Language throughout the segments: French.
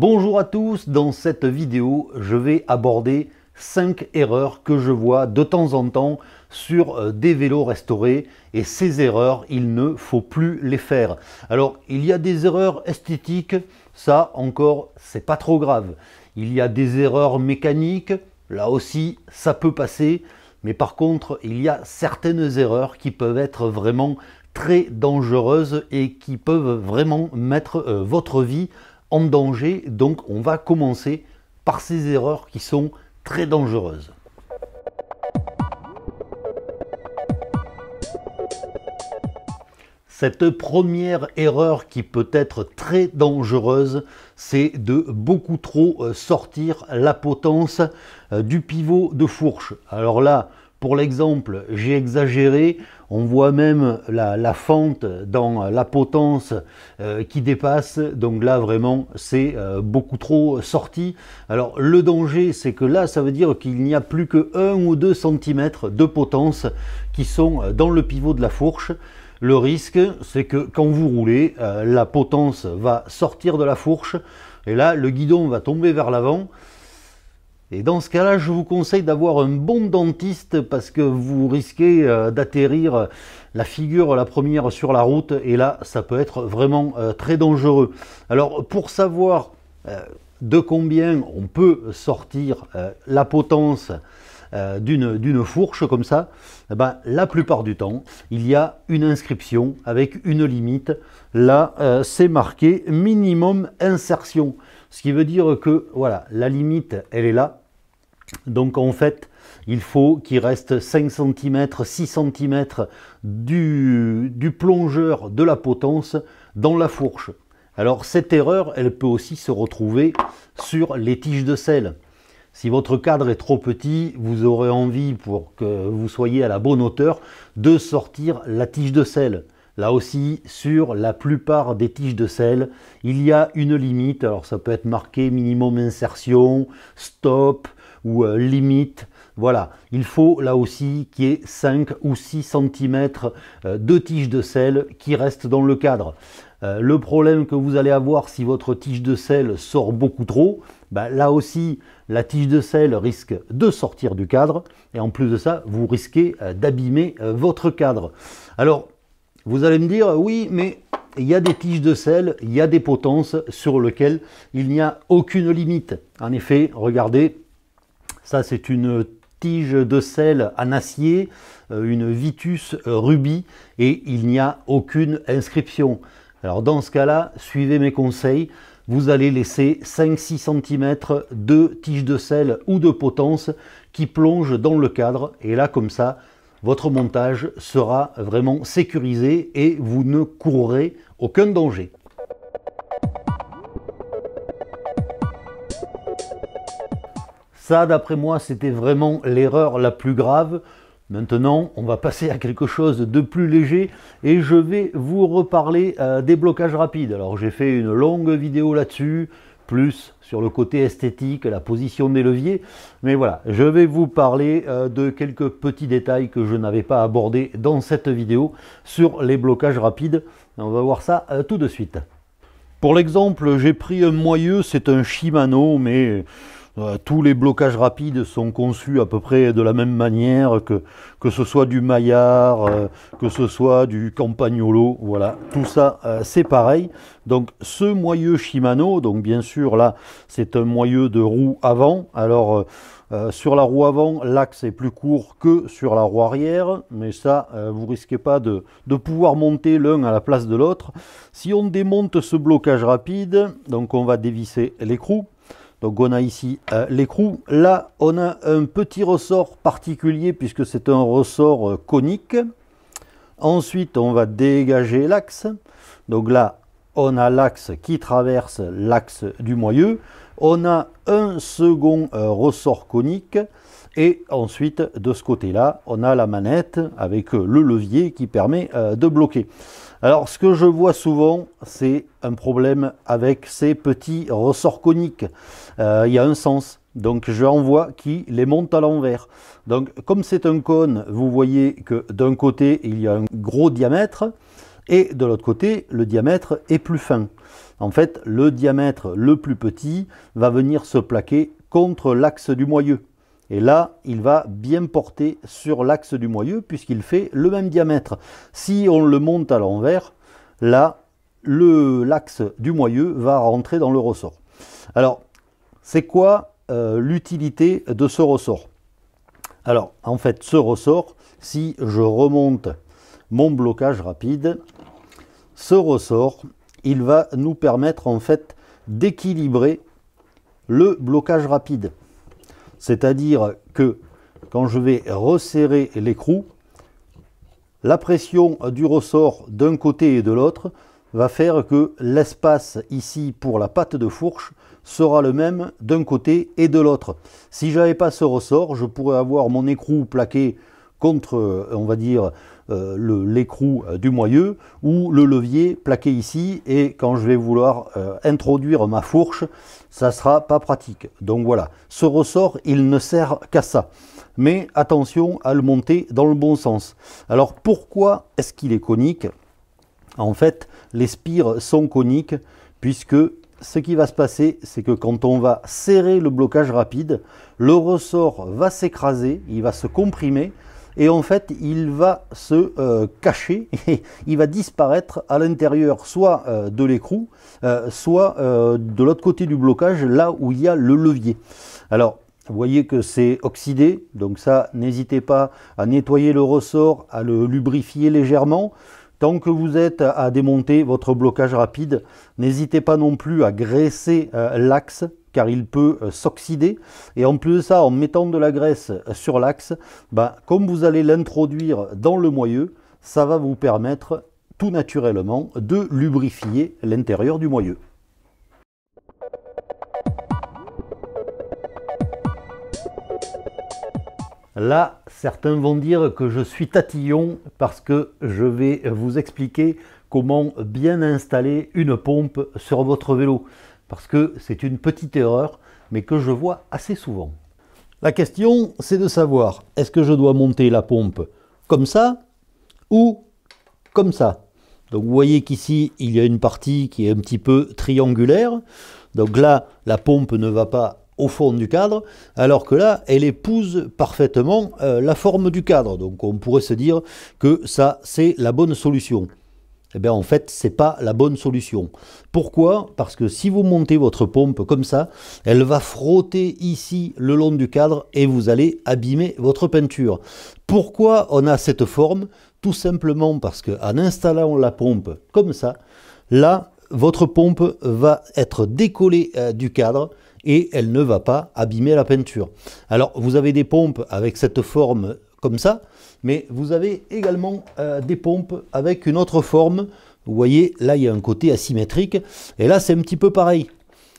Bonjour à tous, dans cette vidéo je vais aborder 5 erreurs que je vois de temps en temps sur euh, des vélos restaurés et ces erreurs il ne faut plus les faire. Alors il y a des erreurs esthétiques, ça encore c'est pas trop grave. Il y a des erreurs mécaniques, là aussi ça peut passer, mais par contre il y a certaines erreurs qui peuvent être vraiment très dangereuses et qui peuvent vraiment mettre euh, votre vie en danger, donc on va commencer par ces erreurs qui sont très dangereuses. Cette première erreur qui peut être très dangereuse, c'est de beaucoup trop euh, sortir la potence euh, du pivot de fourche. Alors là, pour l'exemple, j'ai exagéré, on voit même la, fente dans euh, la potence euh, qui dépasse. Donc là, vraiment, c'est euh, beaucoup trop sorti. Alors le danger, c'est que là, ça veut dire qu'il n'y a plus que 1 ou 2 cm de potence qui sont dans le pivot de la fourche. Le risque, c'est que quand vous roulez, la potence va sortir de la fourche. Et là, le guidon va tomber vers l'avant. Et dans ce cas-là, je vous conseille d'avoir un bon dentiste parce que vous risquez euh, d'atterrir la figure la première sur la route et là, ça peut être vraiment euh, très dangereux. Alors pour savoir euh, de combien on peut sortir la potence euh, d'une fourche comme ça, eh ben, la plupart du temps, il y a une inscription avec une limite. Là, euh, c'est marqué minimum insertion. Ce qui veut dire que voilà, la limite, elle est là. Donc en fait, il faut qu'il reste 5 cm, 6 cm du plongeur de la potence dans la fourche. Alors cette erreur, elle peut aussi se retrouver sur les tiges de sel. Si votre cadre est trop petit, vous aurez envie, pour que vous soyez à la bonne hauteur, de sortir la tige de sel. Là aussi, sur la plupart des tiges de sel, il y a une limite. Alors ça peut être marqué minimum insertion, stop ou euh, limite. Voilà, il faut là aussi qu'il y ait 5 ou 6 cm euh, de tige de sel qui restent dans le cadre. Euh, le problème que vous allez avoir si votre tige de sel sort beaucoup trop, bah, là aussi, la tige de sel risque de sortir du cadre. Et en plus de ça, vous risquez euh, d'abîmer euh, votre cadre. Alors, vous allez me dire, oui, mais il y a des tiges de sel, il y a des potences sur lesquelles il n'y a aucune limite. En effet, regardez, ça c'est une tige de sel en acier, une vitus rubis, et il n'y a aucune inscription. Alors dans ce cas-là, suivez mes conseils. Vous allez laisser 5-6 cm de tige de sel ou de potence qui plongent dans le cadre. Et là, comme ça, votre montage sera vraiment sécurisé et vous ne courrez aucun danger. Ça, d'après moi, c'était vraiment l'erreur la plus grave. Maintenant, on va passer à quelque chose de plus léger et je vais vous reparler euh, des blocages rapides. Alors j'ai fait une longue vidéo là-dessus, plus sur le côté esthétique, la position des leviers. Mais voilà, je vais vous parler euh, de quelques petits détails que je n'avais pas abordés dans cette vidéo sur les blocages rapides. On va voir ça euh, tout de suite. Pour l'exemple, j'ai pris un moyeu, c'est un Shimano, mais euh, tous les blocages rapides sont conçus à peu près de la même manière, que, ce soit du maillard, euh, que ce soit du campagnolo, voilà, tout ça euh, c'est pareil. Donc ce moyeu Shimano, donc bien sûr là c'est un moyeu de roue avant, alors sur la roue avant l'axe est plus court que sur la roue arrière, mais ça vous risquez pas de, de pouvoir monter l'un à la place de l'autre. Si on démonte ce blocage rapide, donc on va dévisser l'écrou, donc on a ici euh, l'écrou. Là, on a un petit ressort particulier puisque c'est un ressort euh, conique. Ensuite, on va dégager l'axe. Donc là, on a l'axe qui traverse l'axe du moyeu. On a un second euh, ressort conique. Et ensuite, de ce côté-là, on a la manette avec le levier qui permet de bloquer. Alors, ce que je vois souvent, c'est un problème avec ces petits ressorts coniques. Euh, il y a un sens. Donc, je en vois qui les monte à l'envers. Donc, comme c'est un cône, vous voyez que d'un côté, il y a un gros diamètre et de l'autre côté, le diamètre est plus fin. En fait, le diamètre le plus petit va venir se plaquer contre l'axe du moyeu. Et là, il va bien porter sur l'axe du moyeu puisqu'il fait le même diamètre. Si on le monte à l'envers, là, l'axe du moyeu va rentrer dans le ressort. Alors, c'est quoi euh, l'utilité de ce ressort Alors, en fait, ce ressort, si je remonte mon blocage rapide, ce ressort, il va nous permettre en fait d'équilibrer le blocage rapide. C'est-à-dire que quand je vais resserrer l'écrou, la pression du ressort d'un côté et de l'autre va faire que l'espace ici pour la patte de fourche sera le même d'un côté et de l'autre. Si j'avais pas ce ressort, je pourrais avoir mon écrou plaqué contre, euh, on va dire, euh, l'écrou euh, du moyeu, ou le levier plaqué ici, et quand je vais vouloir introduire ma fourche, ça sera pas pratique. Donc voilà, ce ressort, il ne sert qu'à ça. Mais attention à le monter dans le bon sens. Alors pourquoi est-ce qu'il est conique En fait, les spires sont coniques, puisque ce qui va se passer, c'est que quand on va serrer le blocage rapide, le ressort va s'écraser, il va se comprimer, et en fait il va se euh, cacher, et il va disparaître à l'intérieur soit euh, de l'écrou, euh, soit de l'autre côté du blocage, là où il y a le levier. Alors vous voyez que c'est oxydé, donc ça n'hésitez pas à nettoyer le ressort, à le lubrifier légèrement. Tant que vous êtes à démonter votre blocage rapide, n'hésitez pas non plus à graisser l'axe car il peut euh, s'oxyder. Et en plus de ça, en mettant de la graisse euh, sur l'axe, bah, comme vous allez l'introduire dans le moyeu, ça va vous permettre tout naturellement de lubrifier l'intérieur du moyeu. Là, certains vont dire que je suis tatillon parce que je vais vous expliquer comment bien installer une pompe sur votre vélo parce que c'est une petite erreur, mais que je vois assez souvent. La question, c'est de savoir, est-ce que je dois monter la pompe comme ça ou comme ça Donc vous voyez qu'ici, il y a une partie qui est un petit peu triangulaire. Donc là, la pompe ne va pas au fond du cadre, alors que là, elle épouse parfaitement euh, la forme du cadre. Donc on pourrait se dire que ça, c'est la bonne solution eh bien en fait, ce n'est pas la bonne solution. Pourquoi Parce que si vous montez votre pompe comme ça, elle va frotter ici le long du cadre et vous allez abîmer votre peinture. Pourquoi on a cette forme Tout simplement parce qu'en installant la pompe comme ça, là, votre pompe va être décollée euh, du cadre et elle ne va pas abîmer la peinture. Alors, vous avez des pompes avec cette forme comme ça, mais vous avez également euh, des pompes avec une autre forme. Vous voyez, là, il y a un côté asymétrique. Et là, c'est un petit peu pareil.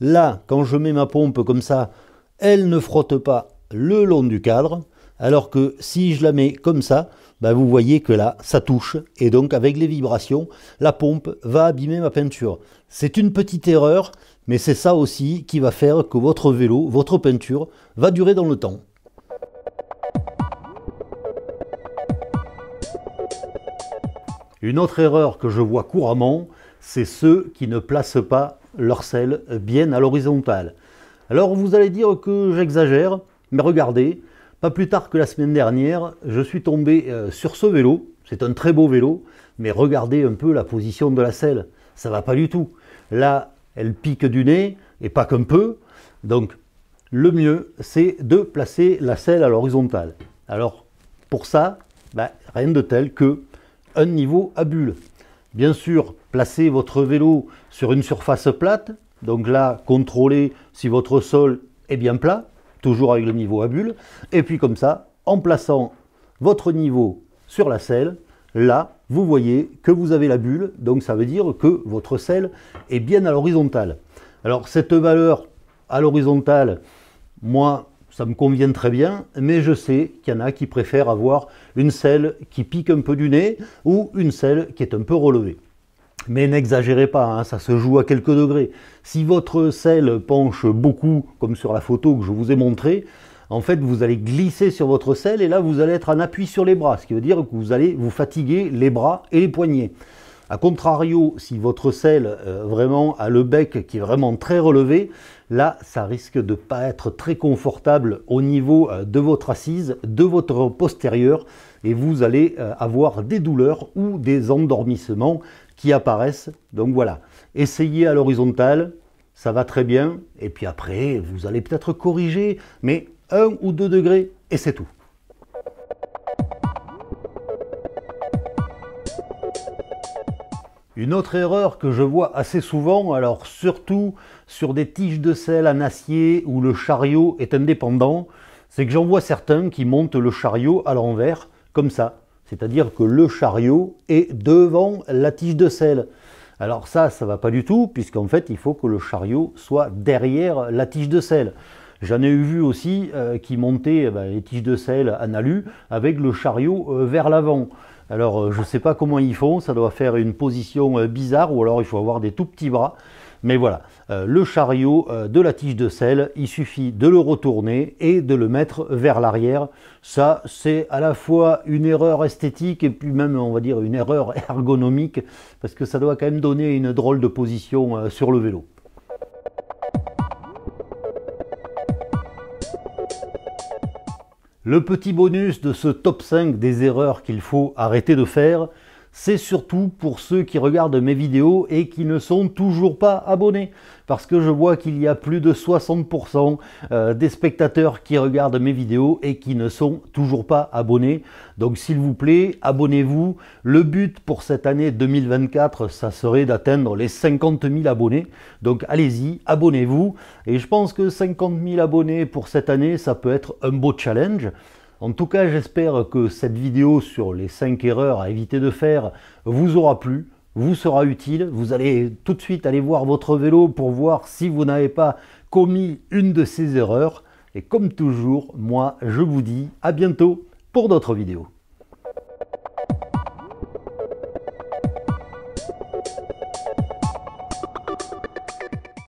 Là, quand je mets ma pompe comme ça, elle ne frotte pas le long du cadre. Alors que si je la mets comme ça, bah, vous voyez que là, ça touche. Et donc, avec les vibrations, la pompe va abîmer ma peinture. C'est une petite erreur, mais c'est ça aussi qui va faire que votre vélo, votre peinture, va durer dans le temps. Une autre erreur que je vois couramment, c'est ceux qui ne placent pas leur selle bien à l'horizontale. Alors vous allez dire que j'exagère, mais regardez, pas plus tard que la semaine dernière, je suis tombé euh, sur ce vélo, c'est un très beau vélo, mais regardez un peu la position de la selle, ça va pas du tout. Là, elle pique du nez, et pas qu'un peu, donc le mieux, c'est de placer la selle à l'horizontale. Alors, pour ça, ben, rien de tel que un niveau à bulle. Bien sûr, placez votre vélo sur une surface plate, donc là, contrôlez si votre sol est bien plat, toujours avec le niveau à bulle, et puis comme ça, en plaçant votre niveau sur la selle, là, vous voyez que vous avez la bulle, donc ça veut dire que votre selle est bien à l'horizontale. Alors cette valeur à l'horizontale, moi, ça me convient très bien, mais je sais qu'il y en a qui préfèrent avoir une selle qui pique un peu du nez ou une selle qui est un peu relevée. Mais n'exagérez pas, hein, ça se joue à quelques degrés. Si votre selle penche beaucoup, comme sur la photo que je vous ai montrée, en fait, vous allez glisser sur votre selle et là, vous allez être en appui sur les bras, ce qui veut dire que vous allez vous fatiguer les bras et les poignets. A contrario, si votre sel euh, vraiment a le bec qui est vraiment très relevé, là, ça risque de ne pas être très confortable au niveau euh, de votre assise, de votre postérieur, et vous allez euh, avoir des douleurs ou des endormissements qui apparaissent. Donc voilà, essayez à l'horizontale, ça va très bien, et puis après, vous allez peut-être corriger, mais un ou deux degrés, et c'est tout. Une autre erreur que je vois assez souvent, alors surtout sur des tiges de sel en acier où le chariot est indépendant, c'est que j'en vois certains qui montent le chariot à l'envers, comme ça. C'est-à-dire que le chariot est devant la tige de sel. Alors ça, ça va pas du tout, puisqu'en fait, il faut que le chariot soit derrière la tige de sel. J'en ai eu vu aussi euh, qui montaient eh ben, les tiges de sel en alu avec le chariot euh, vers l'avant. Alors euh, je ne sais pas comment ils font, ça doit faire une position euh, bizarre ou alors il faut avoir des tout petits bras. Mais voilà, euh, le chariot de la tige de sel, il suffit de le retourner et de le mettre vers l'arrière. Ça, c'est à la fois une erreur esthétique et puis même, on va dire, une erreur ergonomique, parce que ça doit quand même donner une drôle de position sur le vélo. Le petit bonus de ce top 5 des erreurs qu'il faut arrêter de faire, c'est surtout pour ceux qui regardent mes vidéos et qui ne sont toujours pas abonnés. Parce que je vois qu'il y a plus de 60% euh, des spectateurs qui regardent mes vidéos et qui ne sont toujours pas abonnés. Donc s'il vous plaît, abonnez-vous. Le but pour cette année 2024, ça serait d'atteindre les 50 000 abonnés. Donc allez-y, abonnez-vous. Et je pense que 50 000 abonnés pour cette année, ça peut être un beau challenge. En tout cas, j'espère que cette vidéo sur les 5 erreurs à éviter de faire vous aura plu, vous sera utile. Vous allez tout de suite aller voir votre vélo pour voir si vous n'avez pas commis une de ces erreurs. Et comme toujours, moi, je vous dis à bientôt pour d'autres vidéos.